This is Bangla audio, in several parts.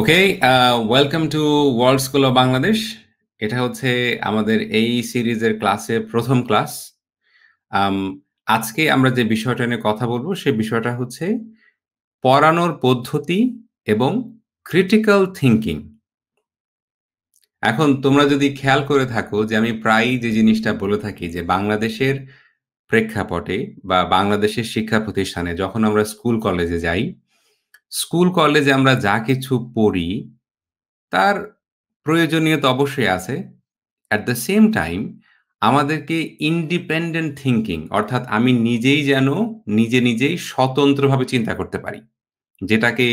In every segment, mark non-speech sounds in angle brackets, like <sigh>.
Okay welcome to world school of Bangladesh এটা হচ্ছে আমাদের এই সিরিজের ক্লাসের প্রথম ক্লাস um, আজকে আমরা যে বিষয়টা নিয়ে কথা বলবো সে বিষয়টা হচ্ছে পড়ানোর পদ্ধতি এবং ক্রিটিক্যাল থিঙ্কিং এখন তোমরা যদি খেয়াল করে থাকো যে আমি প্রায়ই যে জিনিসটা বলে থাকি যে বাংলাদেশের প্রেক্ষাপটে বা বাংলাদেশের শিক্ষা প্রতিষ্ঠানে যখন আমরা স্কুল কলেজে যাই স্কুল কলেজে আমরা যা কিছু পড়ি তার প্রয়োজনীয়তা অবশ্যই আছে অ্যাট দ্য সেম টাইম আমাদেরকে ইন্ডিপেন্ডেন্ট থিঙ্কিং অর্থাৎ আমি নিজেই যেন নিজে নিজেই স্বতন্ত্রভাবে চিন্তা করতে পারি যেটাকে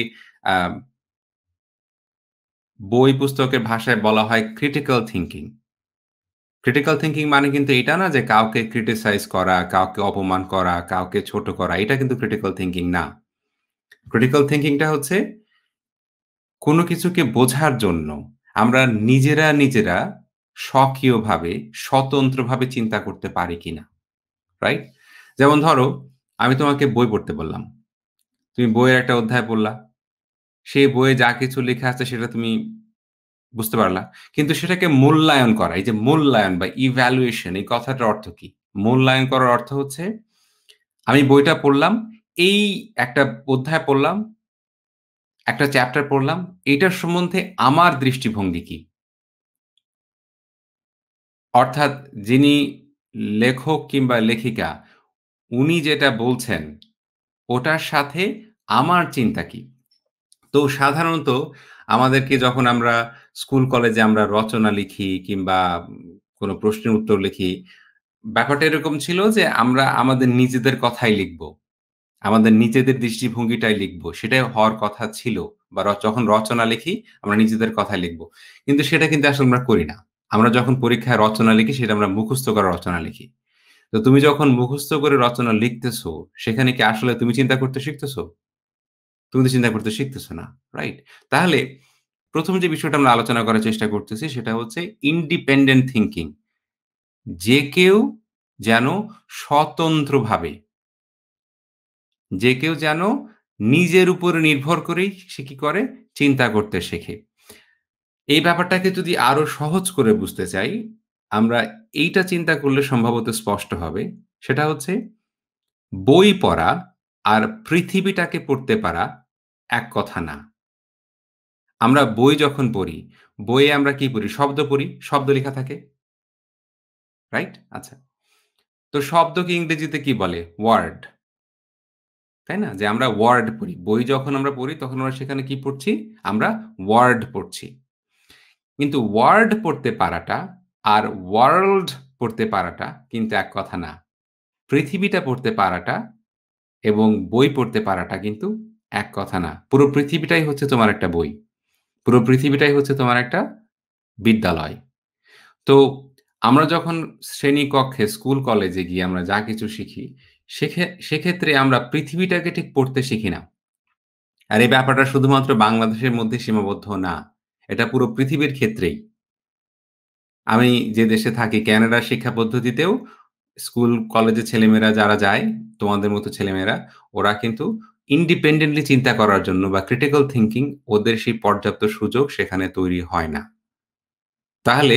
বই পুস্তকের ভাষায় বলা হয় ক্রিটিক্যাল থিঙ্কিং ক্রিটিক্যাল থিঙ্কিং মানে কিন্তু এটা না যে কাউকে ক্রিটিসাইজ করা কাউকে অপমান করা কাউকে ছোট করা এটা কিন্তু ক্রিটিক্যাল থিঙ্কিং না ক্রিটিক্যাল থিঙ্কিংটা হচ্ছে কোনো কিছুকে বোঝার জন্য আমরা নিজেরা নিজেরা স্বকীয়ভাবে স্বতন্ত্রভাবে চিন্তা করতে পারি কিনা রাইট যেমন ধরো আমি তোমাকে বই পড়তে বললাম তুমি বইয়ের একটা অধ্যায় পড়লা সেই বইয়ে যা কিছু লেখা আছে সেটা তুমি বুঝতে পারলা কিন্তু সেটাকে মূল্যায়ন করা এই যে মূল্যায়ন বা ইভ্যালুয়েশন এই কথাটার অর্থ কি মূল্যায়ন করার অর্থ হচ্ছে আমি বইটা পড়লাম এই একটা অধ্যায় পড়লাম একটা চ্যাপ্টার পড়লাম এটার সম্বন্ধে আমার দৃষ্টিভঙ্গি কি অর্থাৎ যিনি লেখক কিংবা লেখিকা উনি যেটা বলছেন ওটার সাথে আমার চিন্তা কি তো সাধারণত আমাদেরকে যখন আমরা স্কুল কলেজে আমরা রচনা লিখি কিংবা কোনো প্রশ্নের উত্তর লিখি ব্যাপারটা এরকম ছিল যে আমরা আমাদের নিজেদের কথাই লিখবো আমাদের নিজেদের দৃষ্টিভঙ্গিটাই লিখবো সেটাই হওয়ার কথা ছিল বা যখন রচনা লিখি আমরা নিজেদের কথাই লিখবো কিন্তু সেটা কিন্তু আসলে আমরা করি না আমরা যখন পরীক্ষায় রচনা লিখি সেটা আমরা মুখস্থ করে রচনা লিখি তো তুমি যখন মুখস্থ করে রচনা লিখতেছো সেখানে কি আসলে তুমি চিন্তা করতে শিখতেছো তুমি তো চিন্তা করতে শিখতেছো না রাইট তাহলে প্রথম যে বিষয়টা আমরা আলোচনা করার চেষ্টা করতেছি সেটা হচ্ছে ইন্ডিপেন্ডেন্ট থিঙ্কিং যে কেউ যেন স্বতন্ত্রভাবে যে কেউ যেন নিজের উপরে নির্ভর করেই সে কি করে চিন্তা করতে শেখে এই ব্যাপারটাকে যদি আরো সহজ করে বুঝতে চাই আমরা এইটা চিন্তা করলে সম্ভবত স্পষ্ট হবে সেটা হচ্ছে বই পড়া আর পৃথিবীটাকে পড়তে পারা এক কথা না আমরা বই যখন পড়ি বইয়ে আমরা কি পড়ি শব্দ পড়ি শব্দ লেখা থাকে রাইট আচ্ছা তো শব্দকে ইংরেজিতে কি বলে ওয়ার্ড তাই না যে আমরা ওয়ার্ড পড়ি বই যখন আমরা পড়ি তখন আমরা সেখানে কি পড়ছি আমরা ওয়ার্ড পড়ছি কিন্তু ওয়ার্ড পড়তে পারাটা আর ওয়ার্ল্ড পড়তে পারাটা কিন্তু এক কথা না পৃথিবীটা পড়তে পারাটা এবং বই পড়তে পারাটা কিন্তু এক কথা না পুরো পৃথিবীটাই হচ্ছে তোমার একটা বই পুরো পৃথিবীটাই হচ্ছে তোমার একটা বিদ্যালয় তো আমরা যখন শ্রেণীকক্ষে স্কুল কলেজে গিয়ে আমরা যা কিছু শিখি সেক্ষেত্রে আমরা পৃথিবীটাকে ঠিক পড়তে শিখি না আর এই ব্যাপারটা শুধুমাত্র বাংলাদেশের মধ্যে সীমাবদ্ধ না এটা পুরো পৃথিবীর ক্ষেত্রেই আমি যে দেশে থাকি ক্যানাডার শিক্ষা পদ্ধতিতেও স্কুল কলেজে ছেলেমেয়েরা যারা যায় তোমাদের মতো ছেলেমেয়েরা ওরা কিন্তু ইন্ডিপেন্ডেন্টলি চিন্তা করার জন্য বা ক্রিটিক্যাল থিঙ্কিং ওদের সেই পর্যাপ্ত সুযোগ সেখানে তৈরি হয় না তাহলে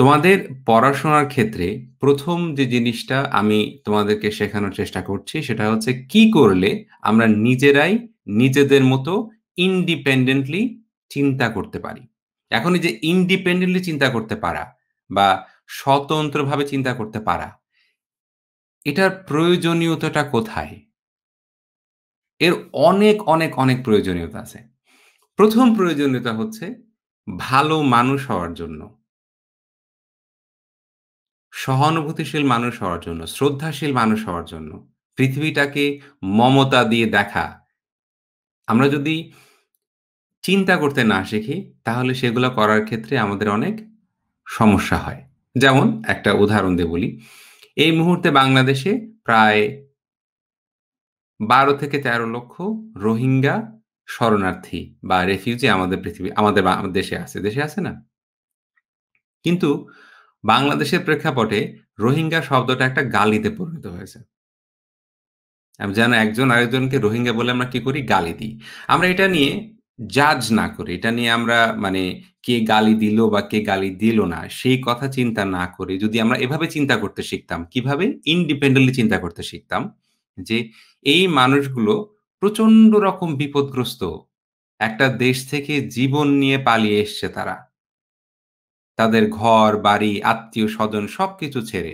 তোমাদের পড়াশোনার ক্ষেত্রে প্রথম যে জিনিসটা আমি তোমাদেরকে শেখানোর চেষ্টা করছি সেটা হচ্ছে কি করলে আমরা নিজেরাই নিজেদের মতো ইন্ডিপেন্ডেন্টলি চিন্তা করতে পারি এখন এই যে ইন্ডিপেন্ডেন্টলি চিন্তা করতে পারা বা স্বতন্ত্রভাবে চিন্তা করতে পারা এটার প্রয়োজনীয়তাটা কোথায় এর অনেক অনেক অনেক প্রয়োজনীয়তা আছে প্রথম প্রয়োজনীয়তা হচ্ছে ভালো মানুষ হওয়ার জন্য সহানুভূতিশীল মানুষ হওয়ার জন্য শ্রদ্ধাশীল মানুষ হওয়ার জন্য পৃথিবীটাকে মমতা দিয়ে দেখা আমরা যদি চিন্তা করতে না শিখি তাহলে সেগুলো করার ক্ষেত্রে আমাদের অনেক সমস্যা হয় যেমন একটা উদাহরণ দিয়ে বলি এই মুহূর্তে বাংলাদেশে প্রায় বারো থেকে তেরো লক্ষ রোহিঙ্গা শরণার্থী বা রেফিউজি আমাদের পৃথিবী আমাদের দেশে আছে দেশে আছে না কিন্তু বাংলাদেশের প্রেক্ষাপটে রোহিঙ্গা শব্দটা একটা গালিতে পরিণত হয়েছে যেন একজন আরেকজনকে রোহিঙ্গা বলে আমরা কি করি গালি দিই আমরা এটা নিয়ে জাজ না করি এটা নিয়ে আমরা মানে কে গালি দিল বা কে গালি দিল না সেই কথা চিন্তা না করে যদি আমরা এভাবে চিন্তা করতে শিখতাম কিভাবে ইন্ডিপেন্ডেন্টলি চিন্তা করতে শিখতাম যে এই মানুষগুলো প্রচন্ড রকম বিপদগ্রস্ত একটা দেশ থেকে জীবন নিয়ে পালিয়ে এসছে তারা তাদের ঘর বাড়ি আত্মীয় স্বজন সবকিছু ছেড়ে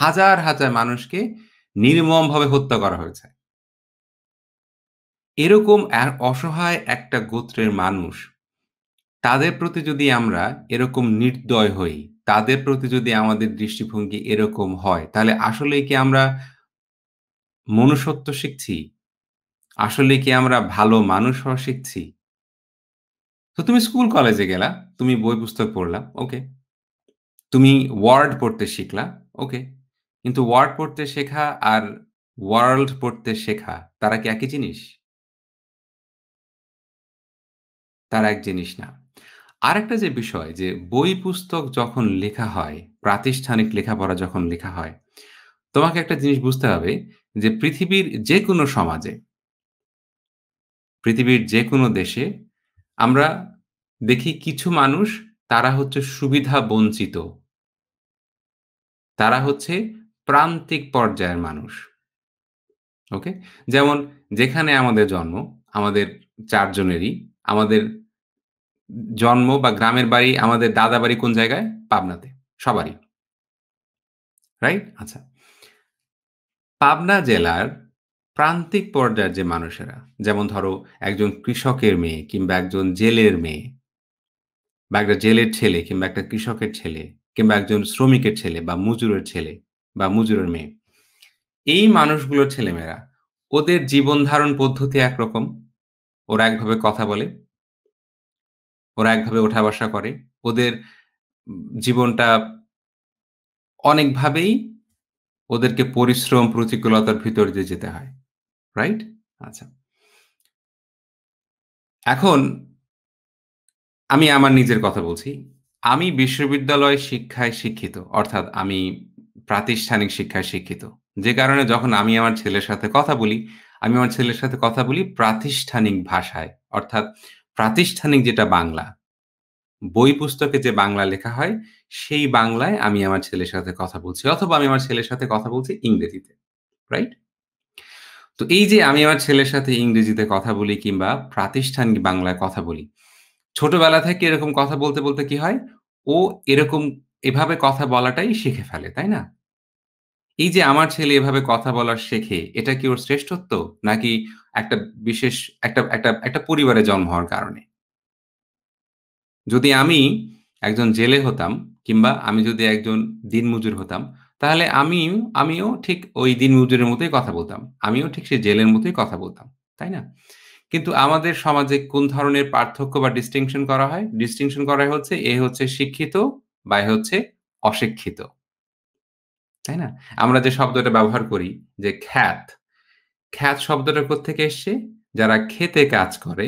হাজার হাজার মানুষকে নির্মমভাবে হত্যা করা হয়েছে এরকম অসহায় একটা গোত্রের মানুষ তাদের প্রতি যদি আমরা এরকম নির্দয় হই তাদের প্রতি যদি আমাদের দৃষ্টিভঙ্গি এরকম হয় তাহলে আসলে কি আমরা মনুষ্যত্ব শিখছি আসলে কি আমরা ভালো মানুষ হওয়া শিখছি তো তুমি স্কুল কলেজে গেলা তুমি বই পুস্তক পড়লা ওকে তুমি ওয়ার্ড পড়তে শিখলা ওকে কিন্তু ওয়ার্ড পড়তে শেখা আর ওয়ার্ল্ড পড়তে শেখা তারা কি একই জিনিস তারা এক জিনিস না আরেকটা যে বিষয় যে বই পুস্তক যখন লেখা হয় প্রাতিষ্ঠানিক লেখাপড়া যখন লেখা হয় তোমাকে একটা জিনিস বুঝতে হবে যে পৃথিবীর যে কোনো সমাজে পৃথিবীর যে কোনো দেশে আমরা দেখি কিছু মানুষ তারা হচ্ছে সুবিধা বঞ্চিত তারা হচ্ছে প্রান্তিক পর্যায়ের মানুষ ওকে যেমন যেখানে আমাদের জন্ম আমাদের চারজনেরই আমাদের জন্ম বা গ্রামের বাড়ি আমাদের দাদা বাড়ি কোন জায়গায় পাবনাতে সবারই রাইট আচ্ছা পাবনা জেলার প্রান্তিক পর্যায়ের যে মানুষেরা যেমন ধরো একজন কৃষকের মেয়ে কিংবা একজন জেলের মেয়ে বা একটা জেলের ছেলে কিংবা একটা কৃষকের ছেলে কিংবা একজন শ্রমিকের ছেলে বা মজুরের ছেলে বা মজুরের মেয়ে এই মানুষগুলোর ছেলেমেয়েরা ওদের জীবন ধারণ পদ্ধতি একরকম ওরা একভাবে কথা বলে ওরা একভাবে ওঠা বসা করে ওদের জীবনটা অনেকভাবেই ওদেরকে পরিশ্রম প্রতিকূলতার ভিতর দিয়ে যেতে হয় রাইট আচ্ছা এখন আমি আমার নিজের কথা বলছি আমি বিশ্ববিদ্যালয় শিক্ষায় শিক্ষিত অর্থাৎ আমি প্রাতিষ্ঠানিক শিক্ষায় শিক্ষিত যে কারণে যখন আমি আমার ছেলের সাথে কথা বলি আমি আমার ছেলের সাথে কথা বলি প্রাতিষ্ঠানিক ভাষায় অর্থাৎ প্রাতিষ্ঠানিক যেটা বাংলা বই পুস্তকে যে বাংলা লেখা হয় সেই বাংলায় আমি আমার ছেলের সাথে কথা বলছি অথবা আমি আমার ছেলের সাথে কথা বলছি ইংরেজিতে রাইট তো এই যে আমি আমার ছেলের সাথে ইংরেজিতে কথা বলি কিংবা প্রাতিষ্ঠান বাংলায় কথা বলি ছোটবেলা থেকে এরকম কথা বলতে বলতে কি হয় ও এরকম এভাবে কথা বলাটাই শিখে ফেলে তাই না এই যে আমার ছেলে এভাবে কথা বলার শেখে এটা কি ওর শ্রেষ্ঠত্ব নাকি একটা বিশেষ একটা একটা একটা পরিবারে জন্ম হওয়ার কারণে যদি আমি একজন জেলে হতাম কিংবা আমি যদি একজন দিনমজুর হতাম তাহলে আমি আমিও ঠিক ওই দিন মজুরের মতোই কথা বলতাম আমিও ঠিক সেই জেলের মতোই কথা বলতাম তাই না কিন্তু আমাদের সমাজে কোন ধরনের পার্থক্য বা ডিস্টিংশন করা হয় ডিস্টিংশন করা হচ্ছে এ হচ্ছে শিক্ষিত বা এ হচ্ছে অশিক্ষিত তাই না আমরা যে শব্দটা ব্যবহার করি যে খ্যাত খ্যাত শব্দটা থেকে এসছে যারা খেতে কাজ করে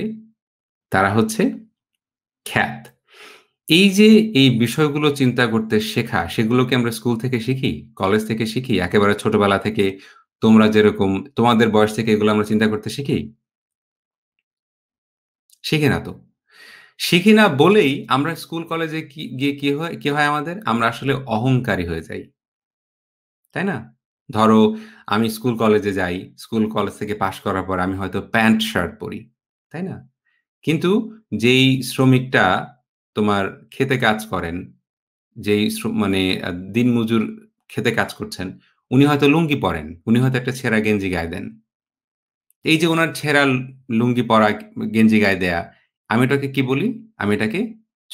তারা হচ্ছে খ্যাত এই যে এই বিষয়গুলো চিন্তা করতে শেখা সেগুলোকে আমরা স্কুল থেকে শিখি? কলেজ থেকে শিখি? একেবারে ছোটবেলা থেকে তোমরা যেরকম তোমাদের বয়স থেকে এগুলো আমরা চিন্তা করতে শিখি? শিখি না তো। শিখি না বলেই আমরা স্কুল কলেজে কি গিয়ে কি হয় কি হয় আমাদের? আমরা আসলে অহংকারী হয়ে যাই। তাই না? ধরো আমি স্কুল কলেজে যাই। স্কুল কলেজ থেকে পাশ করার পর আমি হয়তো প্যান্ট শার্ট পরি। তাই না? কিন্তু যেই শ্রমিকটা তোমার খেতে কাজ করেন যেই মানে দিনমজুর খেতে কাজ করছেন, উনি হয়তো লুঙ্গি পরেন, উনি হয়তো একটা ছেঁড়া গেঞ্জি গায়ে দেন। এই যে ওনার ছেঁড়া লুঙ্গি পরা, গেঞ্জি গায়ে দেয়া, আমি এটাকে কি বলি? আমি এটাকে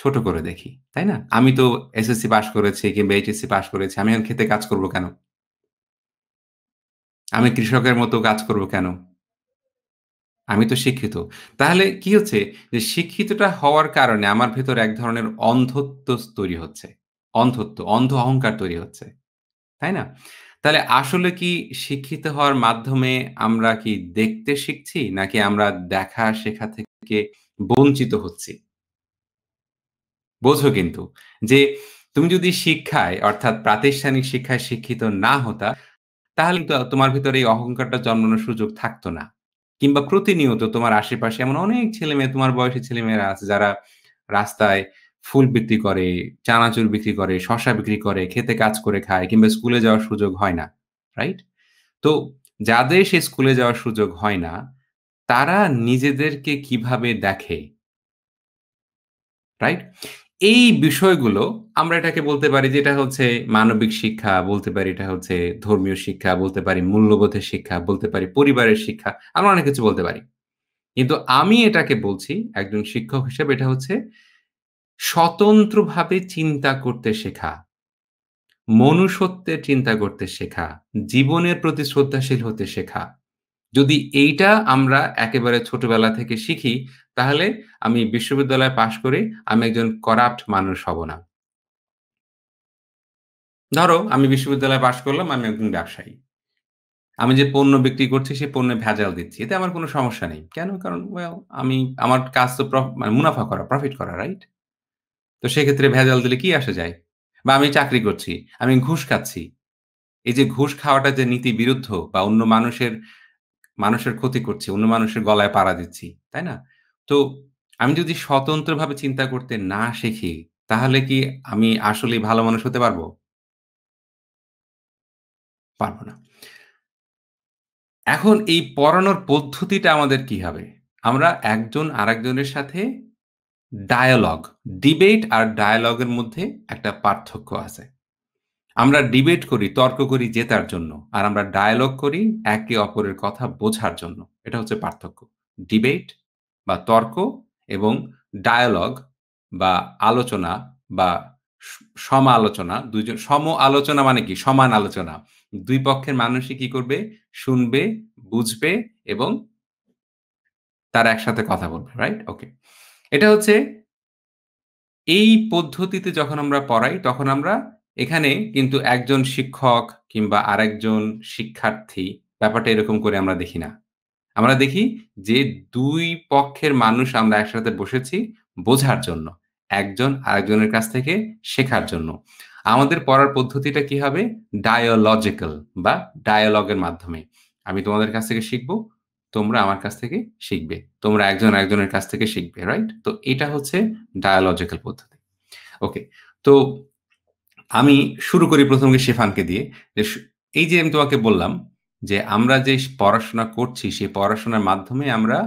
ছোট করে দেখি। তাই না? আমি তো এসএসসি পাস করেছি কিংবা এইচএসসি পাস করেছি। আমি এখন খেতে কাজ করব কেন? আমি কৃষকের মতো কাজ করব কেন? আমি তো শিক্ষিত। তাহলে কি হচ্ছে? যে শিক্ষিতটা হওয়ার কারণে আমার ভেতর এক ধরনের অন্ধত্ব তৈরি হচ্ছে। অন্ধত্ব, অন্ধ অহংকার তৈরি হচ্ছে। তাই না? তাহলে আসলে কি শিক্ষিত হওয়ার মাধ্যমে আমরা কি দেখতে শিখছি? নাকি আমরা দেখা শেখা থেকে বঞ্চিত হচ্ছি? বোঝো কিন্তু যে তুমি যদি শিক্ষায় অর্থাৎ প্রাতিষ্ঠানিক শিক্ষায় শিক্ষিত না হতা, তাহলে তোমার ভিতরে এই অহংকারটা জন্মানোর সুযোগ থাকতো না। কিংবা প্রতিনিয়ত তোমার আশেপাশে এমন অনেক ছেলে মেয়ে তোমার বয়সী ছেলে মেয়েরা আছে যারা রাস্তায় ফুল বিক্রি করে চানাচুর বিক্রি করে শশা বিক্রি করে খেতে কাজ করে খায় কিংবা স্কুলে যাওয়ার সুযোগ হয় না রাইট তো যাদের সে স্কুলে যাওয়ার সুযোগ হয় না তারা নিজেদেরকে কিভাবে দেখে রাইট এই বিষয়গুলো আমরা এটাকে বলতে পারি যেটা হচ্ছে মানবিক শিক্ষা বলতে পারি এটা হচ্ছে ধর্মীয় শিক্ষা বলতে পারি মূল্যবোধের শিক্ষা বলতে পারি পরিবারের শিক্ষা আমরা অনেক কিছু বলতে পারি কিন্তু আমি এটাকে বলছি একজন শিক্ষক হিসেবে এটা হচ্ছে স্বতন্ত্রভাবে চিন্তা করতে শেখা মনুষ্যত্বের চিন্তা করতে শেখা জীবনের প্রতি শ্রদ্ধাশীল হতে শেখা যদি এইটা আমরা একেবারে ছোটবেলা থেকে শিখি তাহলে আমি বিশ্ববিদ্যালয়ে পাশ করে আমি একজন করাপ্ট মানুষ হব না ধরো আমি বিশ্ববিদ্যালয়ে পাশ করলাম আমি একজন ব্যবসায়ী আমি যে পণ্য বিক্রি করছি সেই পণ্য ভেজাল দিচ্ছি এতে আমার কোনো সমস্যা নেই কেন কারণ ওয়েল আমি আমার কাজ তো মানে মুনাফা করা প্রফিট করা রাইট তো সেক্ষেত্রে ভেজাল দিলে কি আসা যায় বা আমি চাকরি করছি আমি ঘুষ খাচ্ছি এই যে ঘুষ খাওয়াটা যে নীতি বিরুদ্ধ বা অন্য মানুষের মানুষের ক্ষতি করছি অন্য মানুষের গলায় পাড়া দিচ্ছি তাই না তো আমি যদি স্বতন্ত্রভাবে চিন্তা করতে না শিখি তাহলে কি আমি আসলে ভালো মানুষ হতে পারবো পারবো না এখন এই পড়ানোর পদ্ধতিটা আমাদের কি হবে আমরা একজন আরেকজনের সাথে ডায়ালগ ডিবেট আর ডায়ালগের মধ্যে একটা পার্থক্য আছে আমরা ডিবেট করি তর্ক করি জেতার জন্য আর আমরা ডায়ালগ করি একে অপরের কথা বোঝার জন্য এটা হচ্ছে পার্থক্য ডিবেট বা তর্ক এবং ডায়ালগ বা আলোচনা বা সমালোচনা দুইজন সম আলোচনা মানে কি সমান আলোচনা দুই পক্ষের মানুষই কি করবে শুনবে বুঝবে এবং তারা একসাথে কথা বলবে রাইট ওকে এটা হচ্ছে এই পদ্ধতিতে যখন আমরা পড়াই তখন আমরা এখানে কিন্তু একজন শিক্ষক কিংবা আরেকজন শিক্ষার্থী ব্যাপারটা এরকম করে আমরা দেখি না আমরা দেখি যে দুই পক্ষের মানুষ আমরা একসাথে বসেছি বোঝার জন্য একজন আরেকজনের কাছ থেকে শেখার জন্য আমাদের পড়ার পদ্ধতিটা কি হবে ডায়োলজিক্যাল বা ডায়ালগের মাধ্যমে আমি তোমাদের কাছ থেকে শিখব তোমরা আমার কাছ থেকে শিখবে তোমরা একজন একজনের কাছ থেকে শিখবে রাইট তো এটা হচ্ছে ডায়োলজিক্যাল পদ্ধতি ওকে তো আমি শুরু করি প্রথমে শেফানকে দিয়ে যে এই যে আমি তোমাকে বললাম যে আমরা যে পড়াশোনা করছি সেই পড়াশোনার মাধ্যমে আমরা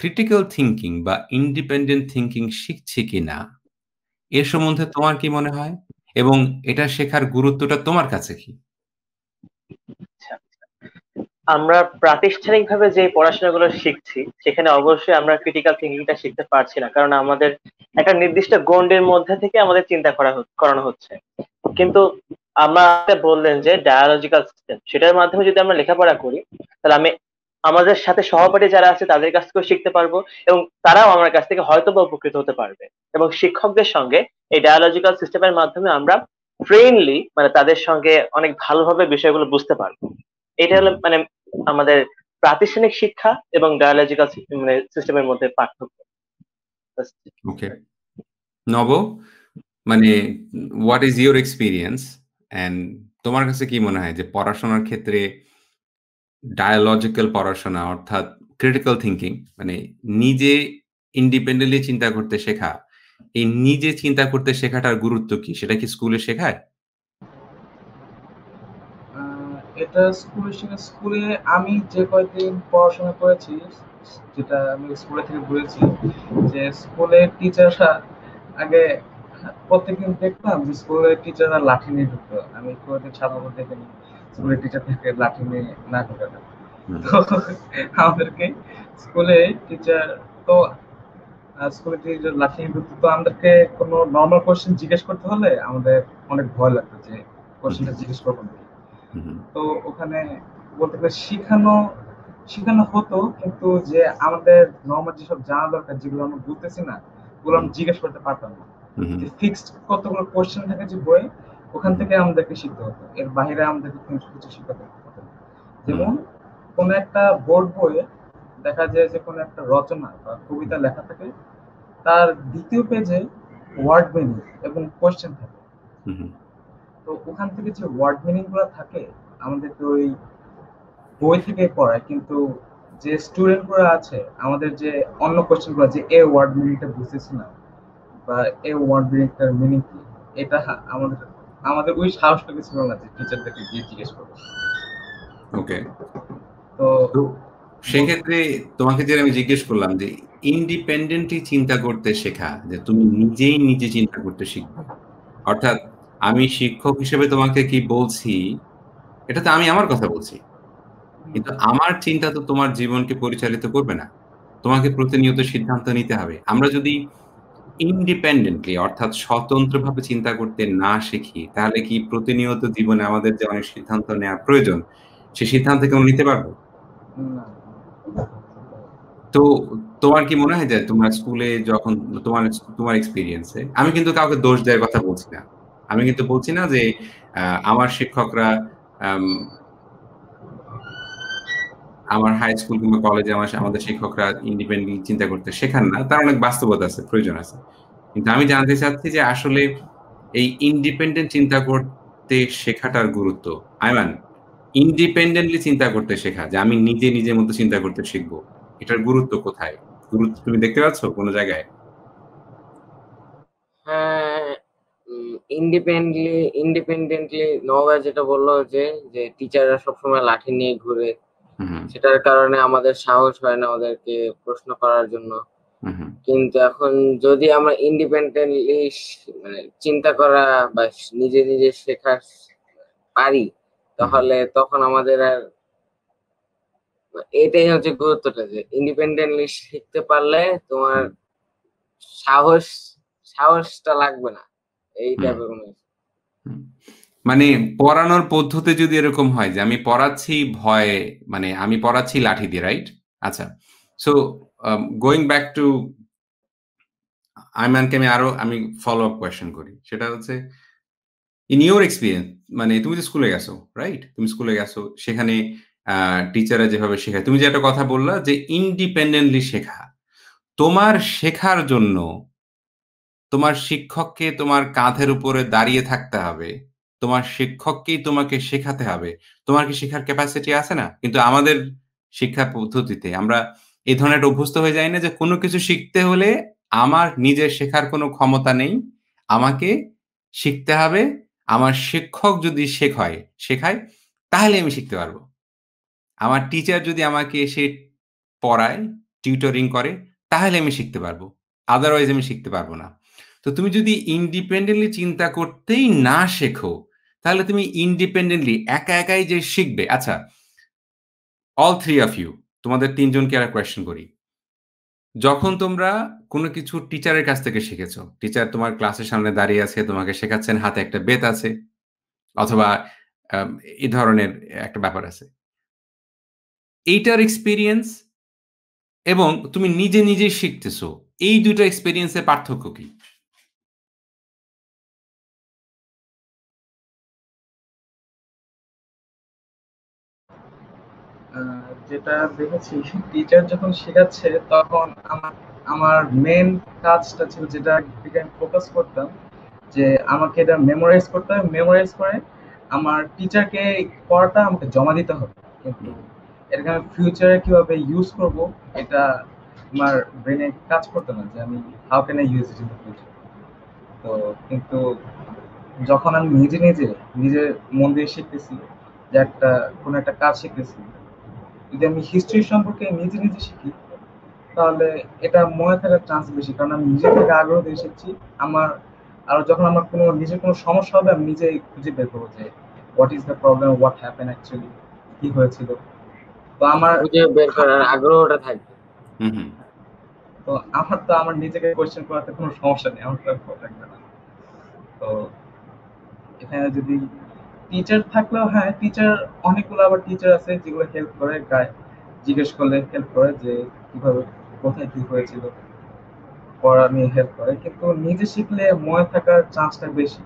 ক্রিটিক্যাল থিঙ্কিং বা ইন্ডিপেন্ডেন্ট থিঙ্কিং শিখছি কি না এর সম্বন্ধে তোমার কি মনে হয় এবং এটা শেখার গুরুত্বটা তোমার কাছে কি আমরা প্রাতিষ্ঠানিকভাবে যে পড়াশোনাগুলো শিখছি সেখানে অবশ্যই আমরা ক্রিটিক্যাল থিঙ্কিংটা শিখতে পারছি না কারণ আমাদের একটা নির্দিষ্ট গন্ডের মধ্যে থেকে আমাদের চিন্তা করা করানো হচ্ছে কিন্তু আমরা বললেন যে ডায়ালজিক্যাল সিস্টেম সেটার মাধ্যমে যদি আমরা লেখাপড়া করি তাহলে আমি আমাদের সাথে সহপাঠী যারা আছে তাদের কাছ থেকেও শিখতে পারবো এবং তারাও আমার কাছ থেকে হয়তো বা উপকৃত হতে পারবে এবং শিক্ষকদের সঙ্গে এই ডায়ালজিক্যাল সিস্টেমের মাধ্যমে আমরা ফ্রেন্ডলি মানে তাদের সঙ্গে অনেক ভালোভাবে বিষয়গুলো বুঝতে পারবো এটা হলো মানে আমাদের প্রাতিষ্ঠানিক শিক্ষা এবং ডায়ালজিক্যাল মানে সিস্টেমের মধ্যে পার্থক্য ওকে নব মানে what is your experience and তোমার কাছে কি মনে হয় যে পড়াশোনার ক্ষেত্রে ডায়ালজিক্যাল পড়াশোনা অর্থাৎ ক্রিটিক্যাল থিঙ্কিং মানে নিজে ইন্ডিপেন্ডেন্টলি চিন্তা করতে শেখা এই নিজে চিন্তা করতে শেখাটার গুরুত্ব কি সেটা কি স্কুলে শেখায় এটা স্কুল স্কুলে আমি যে কয়েকদিন পড়াশোনা করেছি যেটা আমি স্কুলে থেকে বলেছি যে স্কুলের টিচাররা আগে প্রত্যেকদিন দেখতাম যে স্কুলের টিচাররা লাঠি নিয়ে ঢুকতো আমি কোনোদিন সাধারণত দেখিনি স্কুলের টিচার থেকে লাঠি নিয়ে না ঢুকে তো আমাদেরকে স্কুলে টিচার তো স্কুলে টিচার লাঠি নিয়ে ঢুকতো তো আমাদেরকে কোনো নর্মাল কোশ্চেন জিজ্ঞেস করতে হলে আমাদের অনেক ভয় লাগতো যে কোয়েশ্চেনটা জিজ্ঞেস করবো না তো ওখানে বলতে পারি শিখানো শিখানো হতো কিন্তু যে আমাদের নর্মাল যেসব জানা দরকার যেগুলো আমরা বুঝতেছি না ওগুলো আমি জিজ্ঞেস করতে পারতাম না ফিক্সড কতগুলো কোশ্চেন থাকে যে বই ওখান থেকে আমাদেরকে শিখতে হতো এর বাইরে আমাদেরকে কিছু কিছু শিখতে হতো যেমন কোনো একটা বোর্ড বইয়ে দেখা যায় যে কোনো একটা রচনা বা কবিতা লেখা থাকে তার দ্বিতীয় পেজে ওয়ার্ড মিনিং এবং কোশ্চেন থাকে তো ওখান থেকে যে ওয়ার্ড মিনিং গুলো থাকে আমাদের তো ওই বই থেকে পড়ায় কিন্তু যে স্টুডেন্ট গুলো আছে আমাদের যে অন্য গুলো যে এ ওয়ার্ড মিনিংটা বুঝতেছি না বা এ ওয়ার্ড মিনিংটার মিনিং কি এটা আমাদের আমাদের ওই সাহসটা ছিল না যে টিচারদেরকে গিয়ে জিজ্ঞেস করবো ওকে তো সেক্ষেত্রে তোমাকে যেটা আমি জিজ্ঞেস করলাম যে ইন্ডিপেন্ডেন্টলি চিন্তা করতে শেখা যে তুমি নিজেই নিজে চিন্তা করতে শিখবে অর্থাৎ আমি শিক্ষক হিসেবে তোমাকে কি বলছি এটা তো আমি আমার কথা বলছি কিন্তু আমার চিন্তা তো তোমার জীবনকে পরিচালিত করবে না তোমাকে প্রতিনিয়ত সিদ্ধান্ত নিতে হবে আমরা যদি ইন্ডিপেন্ডেন্টলি অর্থাৎ স্বতন্ত্রভাবে চিন্তা করতে না শিখি তাহলে কি প্রতিনিয়ত জীবনে আমাদের যে অনেক সিদ্ধান্ত নেওয়া প্রয়োজন সে সিদ্ধান্ত কেউ নিতে পারবো তো তোমার কি মনে হয় যে তোমার স্কুলে যখন তোমার তোমার এক্সপিরিয়েন্সে আমি কিন্তু কাউকে দোষ দেওয়ার কথা বলছি না আমি কিন্তু বলছি না যে আমার শিক্ষকরা আমার হাই স্কুল কিংবা কলেজে আমার আমাদের শিক্ষকরা ইন্ডিপেন্ডেন্ট চিন্তা করতে শেখান না তার অনেক বাস্তবতা আছে প্রয়োজন আছে কিন্তু আমি জানতে চাচ্ছি যে আসলে এই ইন্ডিপেন্ডেন্ট চিন্তা করতে শেখাটার গুরুত্ব আই মান ইন্ডিপেন্ডেন্টলি চিন্তা করতে শেখা যে আমি নিজে নিজের মতো চিন্তা করতে শিখবো এটার গুরুত্ব কোথায় গুরুত্ব তুমি দেখতে পাচ্ছ কোনো জায়গায় হ্যাঁ ইন্ডিপেন্ডেন্টলি ইন্ডিপেন্ডেন্টলি নওগাঁ যেটা বললো যে যে টিচাররা সবসময় লাঠি নিয়ে ঘুরে সেটার কারণে আমাদের সাহস হয় না ওদেরকে প্রশ্ন করার জন্য কিন্তু এখন যদি আমরা ইন্ডিপেন্ডেন্টলি মানে চিন্তা করা বা নিজে নিজে শেখা পারি তাহলে তখন আমাদের আর এটাই হচ্ছে গুরুত্বটা যে ইন্ডিপেন্ডেন্টলি শিখতে পারলে তোমার সাহস সাহসটা লাগবে না মানে পড়ানোর পদ্ধতি যদি এরকম হয় যে আমি পড়াচ্ছি ভয়ে মানে আমি পড়াচ্ছি লাঠি দিয়ে রাইট আচ্ছা সো গোয়িং ব্যাক টু আইমানকে আমি আরো আমি ফলো আপ কোয়েশন করি সেটা হচ্ছে ইন ইউর এক্সপিরিয়েন্স মানে তুমি তো স্কুলে গেছো রাইট তুমি স্কুলে গেছো সেখানে টিচাররা যেভাবে শেখায় তুমি যে একটা কথা বললা যে ইন্ডিপেন্ডেন্টলি শেখা তোমার শেখার জন্য তোমার শিক্ষককে তোমার কাঁধের উপরে দাঁড়িয়ে থাকতে হবে তোমার শিক্ষককেই তোমাকে শেখাতে হবে তোমার কি শেখার ক্যাপাসিটি আছে না কিন্তু আমাদের শিক্ষা পদ্ধতিতে আমরা এই ধরনের একটা অভ্যস্ত হয়ে যাই না যে কোনো কিছু শিখতে হলে আমার নিজের শেখার কোনো ক্ষমতা নেই আমাকে শিখতে হবে আমার শিক্ষক যদি শেখায় শেখায় তাহলে আমি শিখতে পারবো আমার টিচার যদি আমাকে এসে পড়ায় টিউটরিং করে তাহলে আমি শিখতে পারবো আদারওয়াইজ আমি শিখতে পারবো না তো তুমি যদি ইন্ডিপেন্ডেন্টলি চিন্তা করতেই না শেখো তাহলে তুমি ইন্ডিপেন্ডেন্টলি একা একাই যে শিখবে আচ্ছা অল থ্রি অফ ইউ তোমাদের তিনজনকে আর কোয়েশ্চেন করি যখন তোমরা কোনো কিছু টিচারের কাছ থেকে শিখেছো টিচার তোমার ক্লাসের সামনে দাঁড়িয়ে আছে তোমাকে শেখাচ্ছেন হাতে একটা বেত আছে অথবা এই ধরনের একটা ব্যাপার আছে এইটার এক্সপিরিয়েন্স এবং তুমি নিজে নিজে শিখতেছো এই দুটা এক্সপিরিয়েন্সের পার্থক্য কি যেটা দেখেছি টিচার যখন শেখাচ্ছে তখন আমার আমার মেন কাজটা ছিল যেটা দিকে আমি ফোকাস করতাম যে আমাকে এটা মেমোরাইজ করতে হবে মেমোরাইজ করে আমার টিচারকে পড়াটা আমাকে জমা দিতে হবে কিন্তু এটাকে আমি ফিউচারে কিভাবে ইউজ করব এটা আমার ব্রেনে কাজ করতে না যে আমি how can I use it in the future তো কিন্তু যখন আমি নিজে নিজে নিজের মন দিয়ে শিখতেছি যে একটা কোনো একটা কাজ শিখতেছি যদি আমি হিস্ট্রি সম্পর্কে নিজে নিজে শিখি তাহলে এটা মনে থাকার চান্স বেশি কারণ আমি নিজে থেকে আগ্রহ দিয়ে শিখছি আমার আর যখন আমার কোনো নিজের কোনো সমস্যা হবে আমি নিজেই খুঁজে বের করবো যে what is the problem what happen actually কি হয়েছিল তো আমার খুঁজে বের করার আগ্রহটা থাকবে তো আমার তো আমার নিজেকে কোয়েশ্চেন করাতে কোনো সমস্যা নেই আমার তো না তো এখানে যদি টিচার থাকলেও হ্যাঁ টিচার অনেকগুলো আবার টিচার আছে যেগুলো হেল্প করে গায়ে জিজ্ঞেস করলে হেল্প করে যে কিভাবে কোথায় কি হয়েছিল পড়া নিয়ে হেল্প করে কিন্তু নিজে শিখলে মনে থাকার চান্সটা বেশি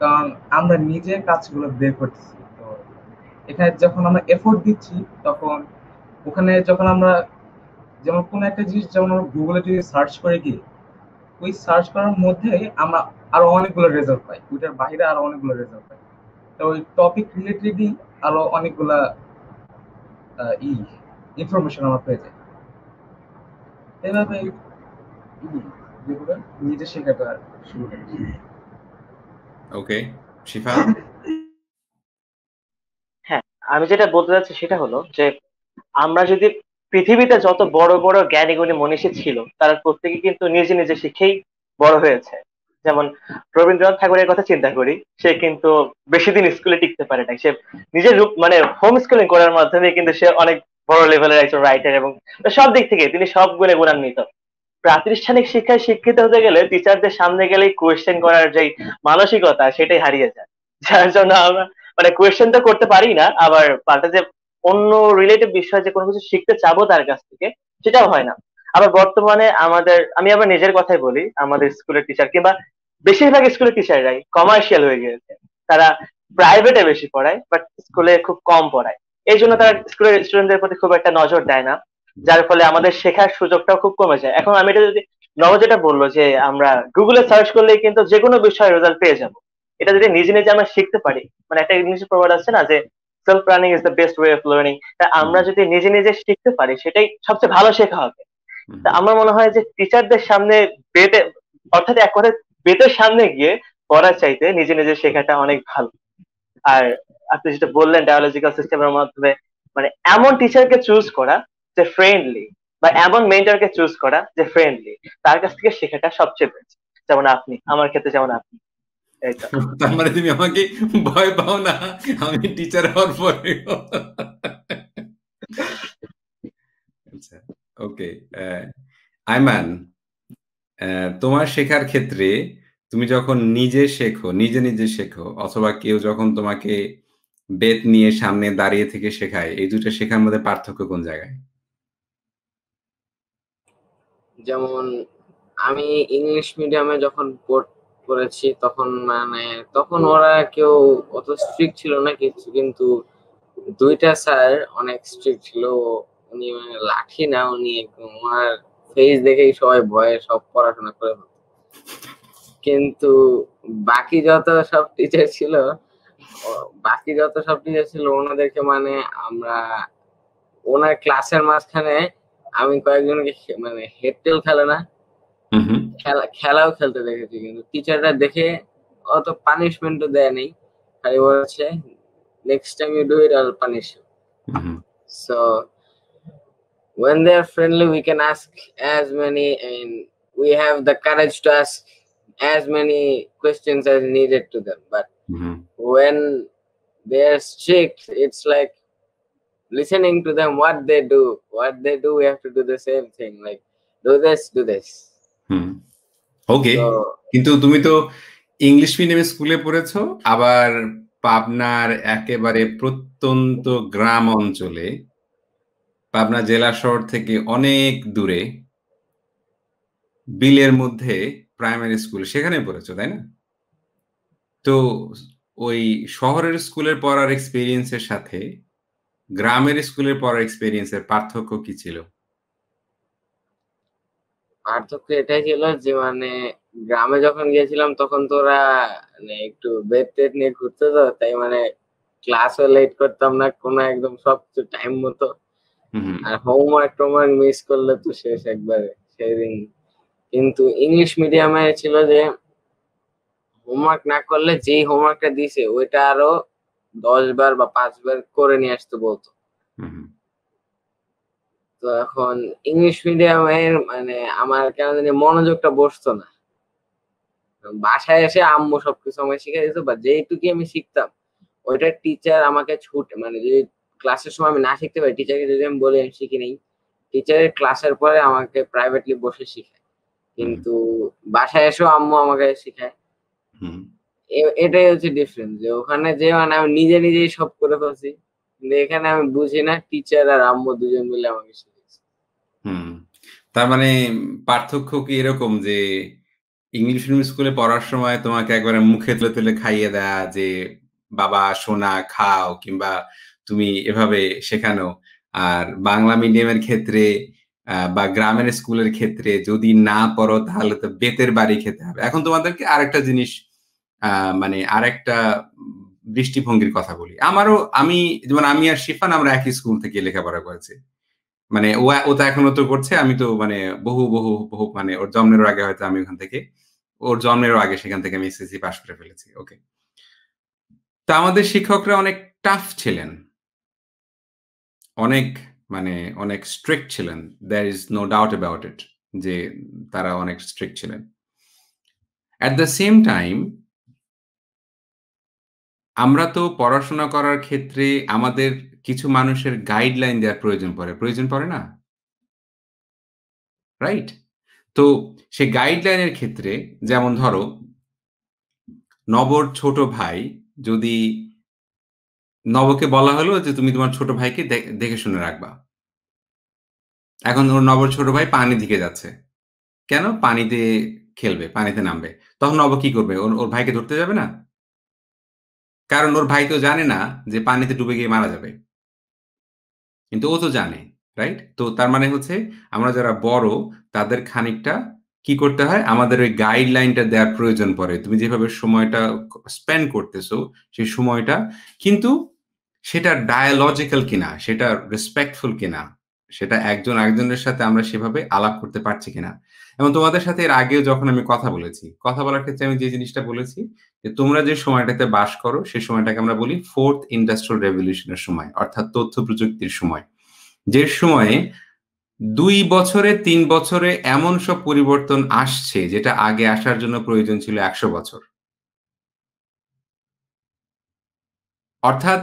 কারণ আমরা নিজে কাজগুলো বের করতেছি তো এখানে যখন আমরা এফোর্ট দিচ্ছি তখন ওখানে যখন আমরা যেমন কোনো একটা জিনিস যেমন আমরা গুগলে যদি সার্চ করে গিয়ে ওই সার্চ করার মধ্যে আমরা আরো অনেকগুলো রেজাল্ট পাই ওইটার বাইরে আরো অনেকগুলো রেজাল্ট ওই টপিক রিলেটেডই আরো অনেকগুলা ই ইনফরমেশন আমার পেয়ে যায় এভাবে নিজে শেখাটা শুরু করি ওকে শিফা হ্যাঁ আমি যেটা বলতে যাচ্ছি সেটা হলো যে আমরা যদি পৃথিবীতে যত বড় বড় জ্ঞানীগুণী মনীষী ছিল তারা প্রত্যেকে কিন্তু নিজে নিজে শিখেই বড় হয়েছে যেমন রবীন্দ্রনাথ ঠাকুরের কথা চিন্তা করি সে কিন্তু বেশি দিন স্কুলে টিকতে পারে নাই সে নিজের রূপ মানে হোম স্কুলিং করার মাধ্যমে কিন্তু সে অনেক বড় লেভেলের একজন রাইটার এবং সব দিক থেকে তিনি সব গুণে গুণান্বিত প্রাতিষ্ঠানিক শিক্ষায় শিক্ষিত হতে গেলে টিচারদের সামনে গেলে কোয়েশ্চেন করার যে মানসিকতা সেটাই হারিয়ে যায় যার জন্য আমরা মানে কোয়েশ্চেন তো করতে পারি না আবার পাল্টা যে অন্য রিলেটেড বিষয়ে যে কোনো কিছু শিখতে চাবো তার কাছ থেকে সেটাও হয় না আবার বর্তমানে আমাদের আমি আবার নিজের কথাই বলি আমাদের স্কুলের টিচার কিংবা বেশিরভাগ স্কুলের টিচাররাই কমার্শিয়াল হয়ে গিয়েছে তারা প্রাইভেটে বেশি পড়ায় বাট স্কুলে খুব কম পড়ায় এই জন্য তারা স্কুলের স্টুডেন্টদের প্রতি খুব একটা নজর দেয় না যার ফলে আমাদের শেখার সুযোগটাও খুব কমে যায় এখন আমি এটা যদি নব যেটা বললো যে আমরা গুগলে সার্চ করলে কিন্তু যে কোনো বিষয়ে রেজাল্ট পেয়ে যাবো এটা যদি নিজে নিজে আমরা শিখতে পারি মানে একটা ইংলিশে প্রবাদ আছে না যে self learning is the best way of learning আমরা যদি নিজে নিজে শিখতে পারি সেটাই সবচেয়ে ভালো শেখা হবে তা আমার মনে হয় যে টিচারদের সামনে বেটে অর্থাৎ এক কথা বেতের সামনে গিয়ে পড়ার চাইতে নিজে নিজে শেখাটা অনেক ভালো আর আপনি যেটা বললেন ডায়োলজিক্যাল সিস্টেমের মাধ্যমে মানে এমন টিচারকে চুজ করা যে ফ্রেন্ডলি বা এমন মেন্টারকে চুজ করা যে ফ্রেন্ডলি তার কাছ থেকে শেখাটা সবচেয়ে বেশি যেমন আপনি আমার ক্ষেত্রে যেমন আপনি <laughs> তার মানে তুমি আমাকে ভয় পাও না আমি টিচার হওয়ার পরে ওকে আচ্ছা, আইমান তোমার শেখার ক্ষেত্রে তুমি যখন নিজে শেখো, নিজে, নিজে শেখো অথবা কেউ যখন তোমাকে বেত নিয়ে সামনে দাঁড়িয়ে থেকে শেখায়, এই দুটো শেখার মধ্যে পার্থক্য কোন জায়গায়? যেমন আমি ইংলিশ মিডিয়ামে যখন পড় পড়েছি তখন মানে তখন ওরা কেউ অত স্ট্রিক্ট ছিল না কিছু কিন্তু দুইটা স্যার অনেক স্ট্রিক্ট ছিল। উনি মানে লাঠি না উনি একদম ওনার ফেস দেখেই সবাই ভয়ে সব পড়াশোনা করে কিন্তু বাকি যত সব টিচার ছিল বাকি যত সব টিচার ছিল ওনাদেরকে মানে আমরা ওনার ক্লাসের মাঝখানে আমি কয়েকজনকে মানে হেডটেল খেলে না খেলা খেলাও খেলতে দেখেছি কিন্তু টিচাররা দেখে অত পানিশমেন্টও দেয় নেই খালি বলেছে next time you do it all punish so when they're friendly we can ask as many and we have the courage to ask as many questions as needed to them but mm-hmm. when they're strict it's like listening to them what they do what they do we have to do the same thing like do this do this hmm. Okay কিন্তু তুমি তো ইংলিশ মিডিয়াম স্কুলে পড়েছো আবার পাবনার একেবারে প্রত্যন্ত গ্রাম অঞ্চলে পাবনা জেলা শহর থেকে অনেক দূরে বিলের মধ্যে প্রাইমারি স্কুল সেখানে পড়েছো তাই না তো ওই শহরের স্কুলের পড়ার এক্সপিরিয়েন্সের সাথে গ্রামের স্কুলের পড়ার এক্সপিরিয়েন্সের পার্থক্য কি ছিল পার্থক্য এটাই ছিল যে মানে গ্রামে যখন গিয়েছিলাম তখন তোরা মানে একটু বেড টেট নিয়ে ঘুরতে তো তাই মানে ক্লাসও লেট করতাম না কোনো একদম সব কিছু টাইম মতো আর হোমওয়ার্ক টোমওয়ার্ক মিস করলে তো শেষ একবারে সেদিন কিন্তু ইংলিশ মিডিয়ামে ছিল যে হোমওয়ার্ক না করলে যেই হোমওয়ার্কটা দিছে ওইটা আরো দশ বার বা পাঁচবার করে নিয়ে আসতে বলতো তো এখন ইংলিশ মিডিয়ামের মানে আমার কেন জানি মনোযোগটা বসতো না বাসায় এসে আম্মু সবকিছু আমায় শিখে দিত বা যেটুকু আমি শিখতাম ওইটা টিচার আমাকে ছুটে মানে যে ক্লাসের সময় আমি না শিখতে পারি টিচারকে যদি আমি বলি আমি শিখি নেই টিচারের ক্লাসের পরে আমাকে প্রাইভেটলি বসে শিখায় কিন্তু বাসায় এসেও আম্মু আমাকে শিখায় এটাই হচ্ছে ডিফারেন্স যে ওখানে যে মানে আমি নিজে নিজেই সব করে ফেলছি কিন্তু এখানে আমি বুঝি না টিচার আর আম্মু দুজন মিলে আমাকে শিখেছে তার মানে পার্থক্য কি এরকম যে ইংলিশ মিডিয়াম স্কুলে পড়ার সময় তোমাকে একবারে মুখে তুলে তুলে খাইয়ে দেয়া যে বাবা সোনা খাও কিংবা তুমি এভাবে শেখানো আর বাংলা মিডিয়ামের ক্ষেত্রে বা গ্রামের স্কুলের ক্ষেত্রে যদি না পড়ো তাহলে তো বেতের বাড়ি খেতে হবে এখন তোমাদেরকে আরেকটা জিনিস মানে আরেকটা দৃষ্টিভঙ্গির কথা বলি আমারও আমি যেমন আমি আর শিফান আমরা একই স্কুল থেকে লেখাপড়া করেছি মানে ও ও তো এখনো তো করছে আমি তো মানে বহু বহু বহু মানে ওর জন্মেরও আগে হয়তো আমি ওখান থেকে ওর জন্মেরও আগে সেখান থেকে আমি এসএসসি পাশ করে ফেলেছি ওকে তা আমাদের শিক্ষকরা অনেক টাফ ছিলেন অনেক মানে অনেক স্ট্রিক্ট ছিলেন there is no doubt about it যে তারা অনেক স্ট্রিক্ট ছিলেন অ্যাট দ্য সেম টাইম আমরা তো পড়াশোনা করার ক্ষেত্রে আমাদের কিছু মানুষের গাইডলাইন দেওয়ার প্রয়োজন পড়ে প্রয়োজন পড়ে না রাইট তো সে গাইডলাইনের ক্ষেত্রে যেমন ধরো নবর ছোট ভাই যদি নবকে বলা হলো যে তুমি তোমার ছোট ভাইকে দেখে শুনে রাখবা এখন ওর নবর ছোট ভাই পানি দিকে যাচ্ছে কেন পানিতে খেলবে পানিতে নামবে তখন নব কি করবে ওর ভাইকে ধরতে যাবে না কারণ ওর ভাই তো জানে না যে পানিতে ডুবে গিয়ে মারা যাবে কিন্তু ও তো জানে রাইট তো তার মানে হচ্ছে আমরা যারা বড় তাদের খানিকটা কি করতে হয় আমাদের ওই গাইডলাইনটা দেওয়ার প্রয়োজন পড়ে তুমি যেভাবে সময়টা স্পেন্ড করতেছো সেই সময়টা কিন্তু সেটা ডায়ালজিক্যাল কিনা সেটা রেসপেক্টফুল কিনা সেটা একজন আরেকজনের সাথে আমরা সেভাবে আলাপ করতে পারছি কিনা এবং তোমাদের সাথে এর আগেও যখন আমি কথা বলেছি কথা বলার ক্ষেত্রে আমি যে জিনিসটা বলেছি যে তোমরা যে সময়টাতে বাস করো সে সময়টাকে আমরা বলি ফোর্থ ইন্ডাস্ট্রিয়াল রেভলিউশনের সময় অর্থাৎ তথ্য প্রযুক্তির সময় যে সময়ে দুই বছরে তিন বছরে এমন সব পরিবর্তন আসছে যেটা আগে আসার জন্য প্রয়োজন ছিল একশো বছর অর্থাৎ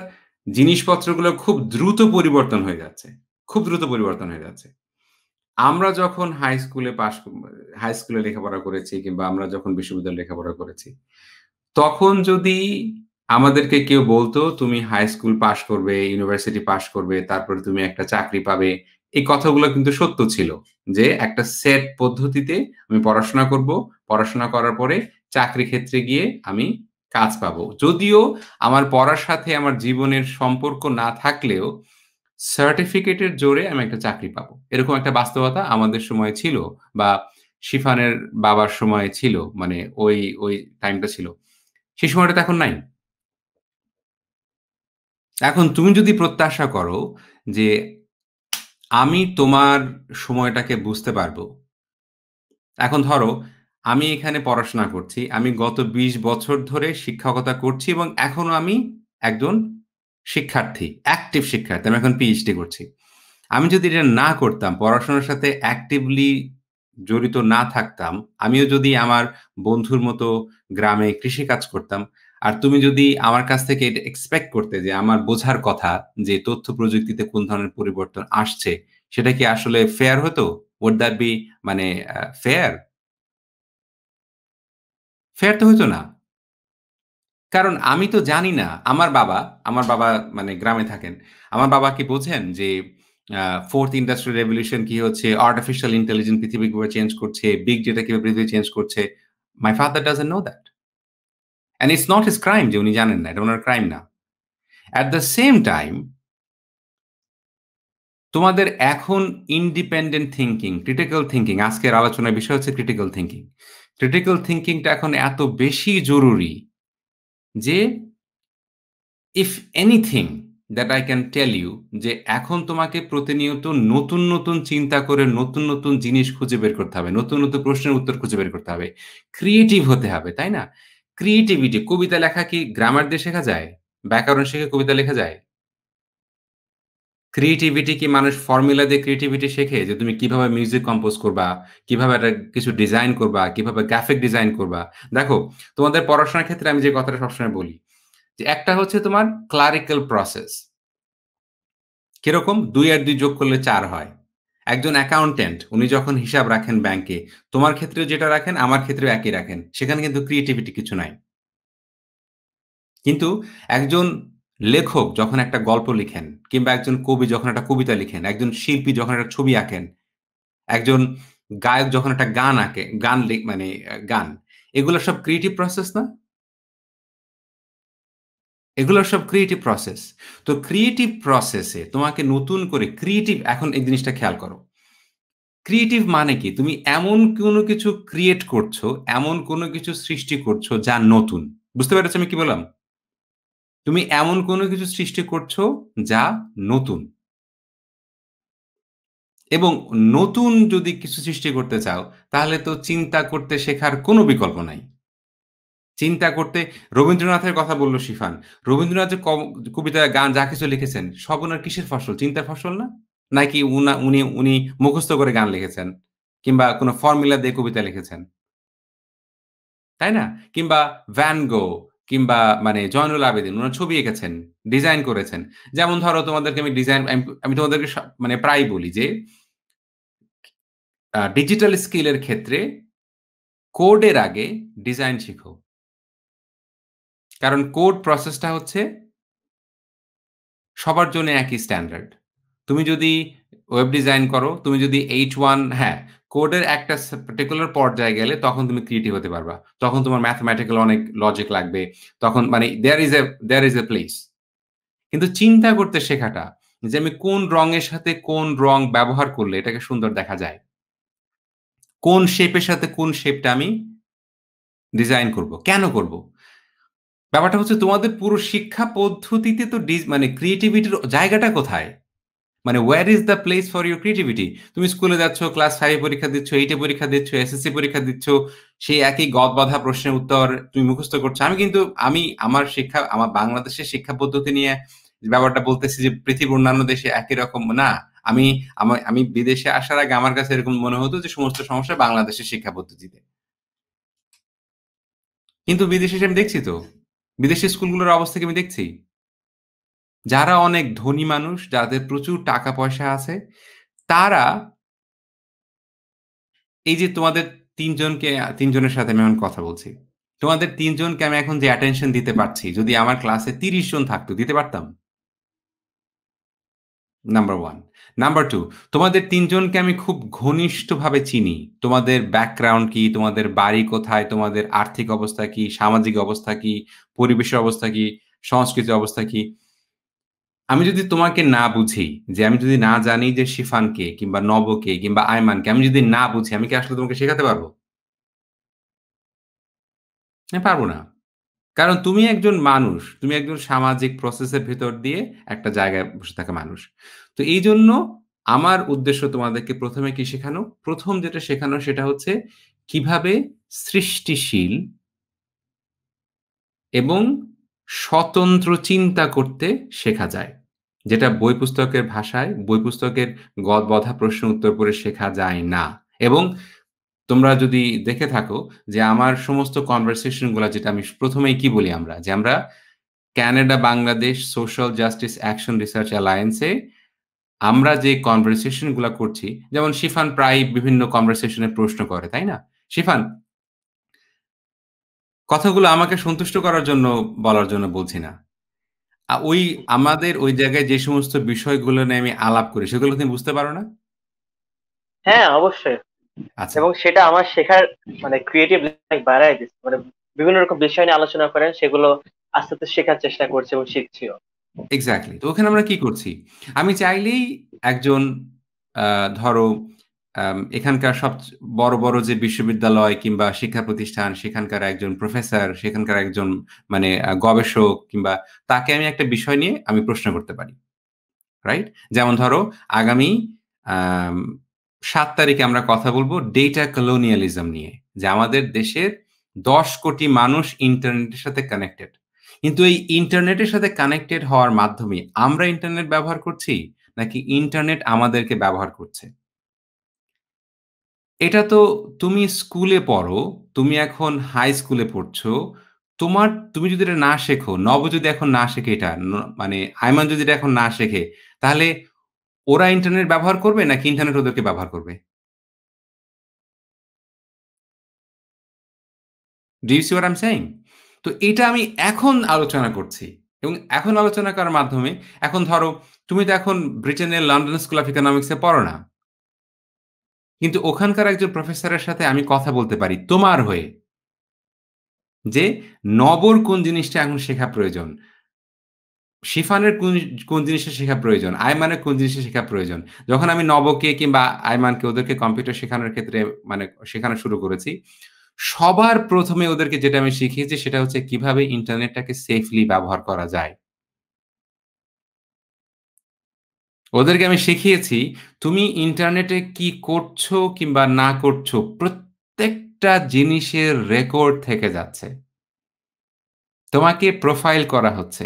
জিনিসপত্রগুলো খুব দ্রুত পরিবর্তন হয়ে যাচ্ছে খুব দ্রুত পরিবর্তন হয়ে যাচ্ছে আমরা যখন হাই স্কুলে পাশ হাই স্কুলে লেখাপড়া করেছি কিংবা আমরা যখন বিশ্ববিদ্যালয়ে লেখাপড়া করেছি তখন যদি আমাদেরকে কেউ বলতো তুমি হাই স্কুল পাশ করবে ইউনিভার্সিটি পাশ করবে তারপরে তুমি একটা চাকরি পাবে এই কথাগুলো কিন্তু সত্য ছিল যে একটা সেট পদ্ধতিতে আমি পড়াশোনা করব পড়াশোনা করার পরে চাকরি ক্ষেত্রে গিয়ে আমি কাজ পাবো যদিও আমার পড়ার সাথে আমার জীবনের সম্পর্ক না থাকলেও সার্টিফিকেটের জোরে আমি একটা চাকরি পাবো এরকম একটা বাস্তবতা আমাদের সময় ছিল বা শিফানের বাবার সময় ছিল মানে ওই ওই টাইমটা ছিল সেই সময়টা তো এখন নাই এখন তুমি যদি প্রত্যাশা করো যে আমি তোমার সময়টাকে বুঝতে পারবো এখন ধরো আমি এখানে পড়াশোনা করছি। আমি গত ২০ বছর ধরে শিক্ষকতা করছি এবং এখনো আমি একজন শিক্ষার্থী, অ্যাক্টিভ শিক্ষার্থী। আমি এখন পিএইচডি করছি। আমি যদি এটা না করতাম, পড়াশোনার সাথে অ্যাক্টিভলি জড়িত না থাকতাম, আমিও যদি আমার বন্ধুর মতো গ্রামে কৃষিকাজ করতাম, আর তুমি যদি আমার কাছ থেকে এটা এক্সপেক্ট করতে যে আমার বোঝার কথা যে তথ্য প্রযুক্তিতে কোন ধরনের পরিবর্তন আসছে, সেটা কি আসলে ফেয়ার হতো? ওয়ার্ড দ্যাট বি মানে ফেয়ার? তো হইতো না কারণ আমি তো জানি না আমার বাবা আমার বাবা মানে গ্রামে থাকেন আমার বাবা কি বোঝেন যে ফোর্থ ইন্ডাস্ট্রিয়াল রেভলিউশন কি হচ্ছে আর্টিফিশিয়াল ইন্টেলিজেন্স পৃথিবী কিভাবে চেঞ্জ করছে বিগ ডেটা কিভাবে পৃথিবী চেঞ্জ করছে my father does know that and it's not his crime যে উনি জানেন না এটা ওনার ক্রাইম না অ্যাট দ্য সেম টাইম তোমাদের এখন ইন্ডিপেন্ডেন্ট থিঙ্কিং ক্রিটিক্যাল থিঙ্কিং আজকের আলোচনার বিষয় হচ্ছে ক্রিটিক্যাল থিঙ্কিং ক্রিটিক্যাল থিঙ্কিংটা এখন এত বেশি জরুরি যে if anything that I can tell you যে এখন তোমাকে প্রতিনিয়ত নতুন নতুন চিন্তা করে নতুন নতুন জিনিস খুঁজে বের করতে হবে নতুন নতুন প্রশ্নের উত্তর খুঁজে বের করতে হবে ক্রিয়েটিভ হতে হবে তাই না ক্রিয়েটিভিটি কবিতা লেখা কি গ্রামার দিয়ে শেখা যায় ব্যাকরণ শিখে কবিতা লেখা যায় ক্রিয়েটিভিটি কি মানুষ ফর্মুলা দিয়ে ক্রিয়েটিভিটি শেখে যে তুমি কিভাবে মিউজিক কম্পোজ করবা কিভাবে একটা কিছু ডিজাইন করবা কিভাবে গ্রাফিক ডিজাইন করবা দেখো তোমাদের পড়াশোনার ক্ষেত্রে আমি যে কথাটা সবসময় বলি যে একটা হচ্ছে তোমার ক্লারিক্যাল প্রসেস কিরকম দুই আর দুই যোগ করলে চার হয় একজন অ্যাকাউন্টেন্ট উনি যখন হিসাব রাখেন ব্যাংকে তোমার ক্ষেত্রে যেটা রাখেন আমার ক্ষেত্রে একই রাখেন সেখানে কিন্তু ক্রিয়েটিভিটি কিছু নাই কিন্তু একজন লেখক যখন একটা গল্প লিখেন কিংবা একজন কবি যখন একটা কবিতা লিখেন একজন শিল্পী যখন একটা ছবি আঁকেন একজন গায়ক যখন একটা গান আঁকে গান মানে গান এগুলো সব ক্রিয়েটিভ প্রসেস না এগুলো সব ক্রিয়েটিভ প্রসেস তো ক্রিয়েটিভ প্রসেসে তোমাকে নতুন করে ক্রিয়েটিভ এখন এই জিনিসটা খেয়াল করো ক্রিয়েটিভ মানে কি তুমি এমন কোনো কিছু ক্রিয়েট করছো এমন কোনো কিছু সৃষ্টি করছো যা নতুন বুঝতে পেরেছো আমি কি বললাম তুমি এমন কোনো কিছু সৃষ্টি করছো যা নতুন এবং নতুন যদি কিছু সৃষ্টি করতে চাও তাহলে তো চিন্তা করতে শেখার কোনো বিকল্প নাই চিন্তা করতে রবীন্দ্রনাথের কথা বললো শিফান রবীন্দ্রনাথ কবিতা গান যা কিছু লিখেছেন সব ওনার কিসের ফসল চিন্তার ফসল না নাকি উনা উনি উনি মুখস্থ করে গান লিখেছেন কিংবা কোনো ফর্মুলা দিয়ে কবিতা লিখেছেন তাই না কিংবা ভ্যানগো কিংবা মানে জয়নুল আবেদিন ওনার ছবি এঁকেছেন ডিজাইন করেছেন যেমন ধরো তোমাদেরকে আমি ডিজাইন আমি তোমাদেরকে মানে প্রায় বলি যে ডিজিটাল স্কিলের ক্ষেত্রে কোডের আগে ডিজাইন শিখো কারণ কোড প্রসেসটা হচ্ছে সবার জন্য একই স্ট্যান্ডার্ড তুমি যদি ওয়েব ডিজাইন করো তুমি যদি এইচ ওয়ান হ্যাঁ কোডের একটা পার্টিকুলার পর্যায়ে গেলে তখন তুমি ক্রিয়েটিভ হতে পারবা তখন তোমার ম্যাথমেটিক্যাল অনেক লজিক লাগবে তখন মানে there is a there is a place কিন্তু চিন্তা করতে শেখাটা যে আমি কোন রঙের সাথে কোন রং ব্যবহার করলে এটাকে সুন্দর দেখা যায় কোন শেপের সাথে কোন শেপটা আমি ডিজাইন করব কেন করব ব্যাপারটা হচ্ছে তোমাদের পুরো শিক্ষা পদ্ধতিতে তো মানে ক্রিয়েটিভিটির জায়গাটা কোথায় মানে where is the place for your creativity তুমি স্কুলে যাচ্ছ ক্লাস ফাইভে পরীক্ষা দিচ্ছ এইটে পরীক্ষা দিচ্ছ এসএসসি পরীক্ষা দিচ্ছ সেই একই গদ বাধা প্রশ্নের উত্তর তুমি মুখস্থ করছো আমি কিন্তু আমি আমার শিক্ষা আমার বাংলাদেশের শিক্ষা পদ্ধতি নিয়ে ব্যাপারটা বলতেছি যে পৃথিবীর অন্যান্য দেশে একই রকম না আমি আমার আমি বিদেশে আসার আগে আমার কাছে এরকম মনে হতো যে সমস্ত সমস্যা বাংলাদেশের শিক্ষা পদ্ধতিতে কিন্তু বিদেশে আমি দেখছি তো বিদেশি স্কুলগুলোর অবস্থা কি আমি দেখছি যারা অনেক ধনী মানুষ যাদের প্রচুর টাকা পয়সা আছে তারা এই যে তোমাদের তিনজনকে তিনজনের সাথে আমি এখন কথা বলছি তোমাদের তিনজনকে আমি এখন যে অ্যাটেনশন দিতে পারছি যদি আমার ক্লাসে তিরিশ জন থাকতো দিতে পারতাম নাম্বার ওয়ান নাম্বার টু তোমাদের তিনজনকে আমি খুব ঘনিষ্ঠভাবে চিনি তোমাদের ব্যাকগ্রাউন্ড কি তোমাদের বাড়ি কোথায় তোমাদের আর্থিক অবস্থা কি সামাজিক অবস্থা কি পরিবেশের অবস্থা কি সংস্কৃতি অবস্থা কি আমি যদি তোমাকে না বুঝি যে আমি যদি না জানি যে শিফানকে কিংবা নবকে কিংবা আয়মানকে আমি যদি না বুঝি আমি কি আসলে তোমাকে শেখাতে পারবো হ্যাঁ পারবো না কারণ তুমি একজন মানুষ তুমি একজন সামাজিক প্রসেসের ভেতর দিয়ে একটা জায়গায় বসে থাকা মানুষ তো এই জন্য আমার উদ্দেশ্য তোমাদেরকে প্রথমে কি শেখানো প্রথম যেটা শেখানো সেটা হচ্ছে কিভাবে সৃষ্টিশীল এবং স্বতন্ত্র চিন্তা করতে শেখা যায় যেটা বই পুস্তকের ভাষায় বই পুস্তকের গদ বধা প্রশ্ন উত্তর করে শেখা যায় না এবং তোমরা যদি দেখে থাকো যে আমার সমস্ত কনভারসেশনগুলো যেটা আমি প্রথমেই কি বলি আমরা যে আমরা Canada Bangladesh social justice action research অ্যালায়েন্সে আমরা যে কনভারসেশনগুলো করছি যেমন শিফান প্রায় বিভিন্ন কনভারসেশনে প্রশ্ন করে তাই না শিফান কথাগুলো আমাকে সন্তুষ্ট করার জন্য বলার জন্য বলছি না ওই আমাদের ওই জায়গায় যে সমস্ত বিষয়গুলো নিয়ে আমি আলাপ করি সেগুলো তুমি বুঝতে পারো না হ্যাঁ অবশ্যই আচ্ছা এবং সেটা আমার শেখার মানে ক্রিয়েটিভ লাইক বাড়ায় দিচ্ছে মানে বিভিন্ন রকম বিষয় নিয়ে আলোচনা করেন সেগুলো আস্তে আস্তে শেখার চেষ্টা করছি এবং শিখছিও এক্স্যাক্টলি তো ওখানে আমরা কি করছি আমি চাইলেই একজন ধরো এখানকার সব বড় বড় যে বিশ্ববিদ্যালয় কিংবা শিক্ষা প্রতিষ্ঠান সেখানকার একজন প্রফেসর সেখানকার একজন মানে গবেষক কিংবা তাকে আমি একটা বিষয় নিয়ে আমি প্রশ্ন করতে পারি রাইট যেমন ধরো আগামী সাত তারিখে আমরা কথা বলবো ডেটা কলোনিয়ালিজম নিয়ে যে আমাদের দেশের দশ কোটি মানুষ ইন্টারনেটের সাথে কানেক্টেড কিন্তু এই ইন্টারনেটের সাথে কানেক্টেড হওয়ার মাধ্যমে আমরা ইন্টারনেট ব্যবহার করছি নাকি ইন্টারনেট আমাদেরকে ব্যবহার করছে এটা তো তুমি স্কুলে পড়ো, তুমি এখন হাই স্কুলে পড়ছো। তোমার তুমি যদি এটা না শেখো, নব যদি এখন না শেখে এটা, মানে আয়মান যদি এটা এখন না শেখে, তাহলে ওরা ইন্টারনেট ব্যবহার করবে নাকি ইন্টারনেট ওদেরকে ব্যবহার করবে? তো এটা আমি এখন আলোচনা করছি এবং এখন আলোচনা করার মাধ্যমে এখন ধরো তুমি তো এখন ব্রিটেনের লন্ডন স্কুল অফ ইকোনমিক্সে পড়ো না। কিন্তু ওখানকার একজন প্রফেসরের সাথে আমি কথা বলতে পারি তোমার হয়ে যে নবর কোন জিনিসটা এখন শেখা প্রয়োজন শিফানের কোন কোন জিনিসটা শেখা প্রয়োজন আয়মানের কোন জিনিসটা শেখা প্রয়োজন যখন আমি নবকে কিংবা আয়মানকে ওদেরকে কম্পিউটার শেখানোর ক্ষেত্রে মানে শেখানো শুরু করেছি সবার প্রথমে ওদেরকে যেটা আমি শিখিয়েছি সেটা হচ্ছে কিভাবে ইন্টারনেটটাকে সেফলি ব্যবহার করা যায় ওদেরকে আমি শিখিয়েছি তুমি ইন্টারনেটে কি করছো কিংবা না করছো প্রত্যেকটা জিনিসের রেকর্ড থেকে যাচ্ছে তোমাকে প্রোফাইল করা হচ্ছে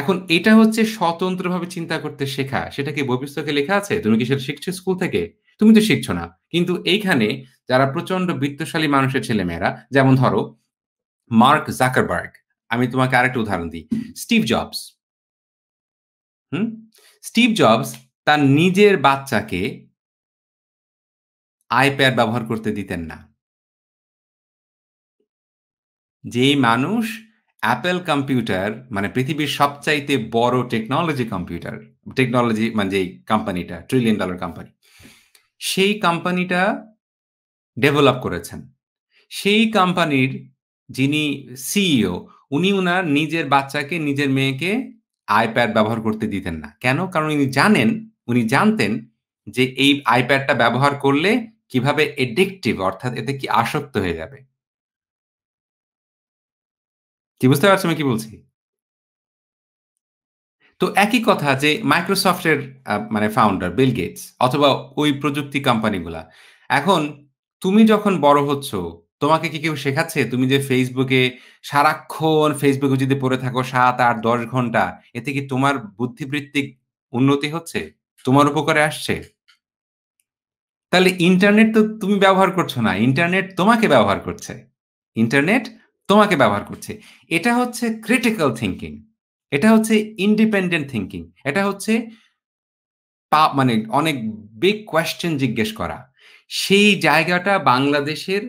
এখন এটা হচ্ছে স্বতন্ত্রভাবে চিন্তা করতে শেখা সেটা কি ভবিষ্যতে লেখা আছে তুমি কি সেটা শিখছো স্কুল থেকে তুমি তো শিখছো না কিন্তু এইখানে যারা প্রচন্ড বৃত্তশালী মানুষের ছেলেমেয়েরা যেমন ধরো মার্ক জাকারবার্গ আমি তোমাকে আরেকটা উদাহরণ দিই Steve Jobs hmm Steve Jobs তার নিজের বাচ্চাকে আইপ্যাড ব্যবহার করতে দিতেন না যেই মানুষ অ্যাপেল কম্পিউটার মানে পৃথিবীর সবচাইতে বড় টেকনোলজি কম্পিউটার টেকনোলজি মানে যেই কোম্পানিটা ট্রিলিয়ন ডলার কোম্পানি সেই কোম্পানিটা ডেভেলপ করেছেন সেই কোম্পানির যিনি সিইও উনি ওনার নিজের বাচ্চাকে নিজের মেয়েকে আইপ্যাড ব্যবহার করতে দিতেন না কেন কারণ উনি জানেন উনি জানতেন যে এই আইপ্যাডটা ব্যবহার করলে কিভাবে এডিকটিভ অর্থাৎ এতে কি আসক্ত হয়ে যাবে কি বুঝতে পারছো আমি কি বলছি তো একই কথা যে মাইক্রোসফটের মানে ফাউন্ডার বিল গেটস অথবা ওই প্রযুক্তি কোম্পানিগুলা এখন তুমি যখন বড় হচ্ছ তোমাকে কি কেউ শেখাচ্ছে তুমি যে ফেসবুকে সারাক্ষণ ফেসবুকে যদি পড়ে থাকো সাত আট দশ ঘন্টা এতে কি তোমার বুদ্ধিবৃত্তিক উন্নতি হচ্ছে তোমার উপকারে আসছে তাহলে ইন্টারনেট তো তুমি ব্যবহার করছো না ইন্টারনেট তোমাকে ব্যবহার করছে ইন্টারনেট তোমাকে ব্যবহার করছে এটা হচ্ছে ক্রিটিক্যাল থিঙ্কিং এটা হচ্ছে ইন্ডিপেন্ডেন্ট থিঙ্কিং এটা হচ্ছে মানে অনেক বিগ কোয়েশ্চেন জিজ্ঞেস করা সেই জায়গাটা বাংলাদেশের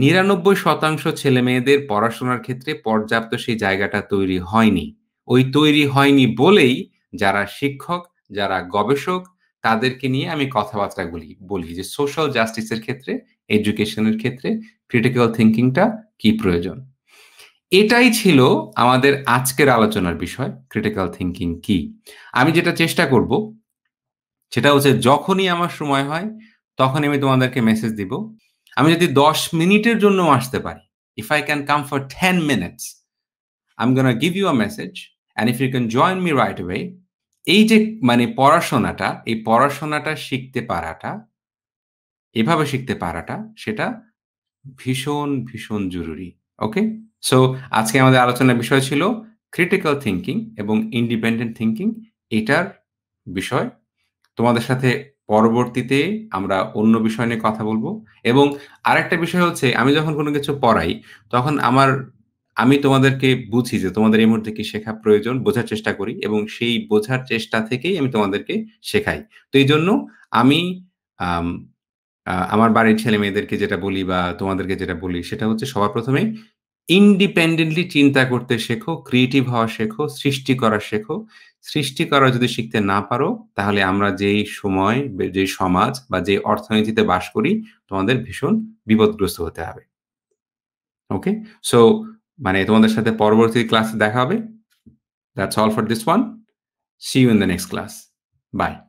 নিরানব্বই শতাংশ ছেলে মেয়েদের পড়াশোনার ক্ষেত্রে পর্যাপ্ত সেই জায়গাটা তৈরি হয়নি ওই তৈরি হয়নি বলেই যারা শিক্ষক যারা গবেষক তাদেরকে নিয়ে আমি কথাবার্তা বলি বলি যে সোশ্যাল জাস্টিসের ক্ষেত্রে এডুকেশনের ক্ষেত্রে ক্রিটিক্যাল থিঙ্কিংটা কি প্রয়োজন এটাই ছিল আমাদের আজকের আলোচনার বিষয় ক্রিটিক্যাল থিঙ্কিং কি আমি যেটা চেষ্টা করব সেটা হচ্ছে যখনই আমার সময় হয় তখন আমি তোমাদেরকে মেসেজ দিব আমি যদি দশ মিনিটের জন্য আসতে পারি if I can come for ten minutes I gonna give you a message and if you can join me right way এই যে মানে পড়াশোনাটা এই পড়াশোনাটা শিখতে পারাটা এভাবে শিখতে পারাটা সেটা ভীষণ ভীষণ জরুরি ওকে সো আজকে আমাদের আলোচনার বিষয় ছিল ক্রিটিক্যাল থিঙ্কিং এবং ইন্ডিপেন্ডেন্ট থিঙ্কিং এটার বিষয় তোমাদের সাথে পরবর্তীতে আমরা অন্য বিষয় নিয়ে কথা বলবো এবং আরেকটা বিষয় হচ্ছে আমি যখন কোনো কিছু পড়াই তখন আমার আমি তোমাদেরকে বুঝি যে তোমাদের এই মুহূর্তে কি শেখা প্রয়োজন বোঝার চেষ্টা করি এবং সেই বোঝার চেষ্টা থেকেই আমি তোমাদেরকে শেখাই তো এই জন্য আমি আমার বাড়ির ছেলে মেয়েদেরকে যেটা বলি বা তোমাদেরকে যেটা বলি সেটা হচ্ছে সবার প্রথমে ইন্ডিপেন্ডেন্টলি চিন্তা করতে শেখো ক্রিয়েটিভ হওয়া শেখো সৃষ্টি করা শেখো সৃষ্টি করা যদি শিখতে না পারো তাহলে আমরা যেই সময় যে সমাজ বা যে অর্থনীতিতে বাস করি তোমাদের ভীষণ বিপদগ্রস্ত হতে হবে ওকে সো মানে তোমাদের সাথে পরবর্তী ক্লাসে দেখা হবে that's all for this one see you in the next class by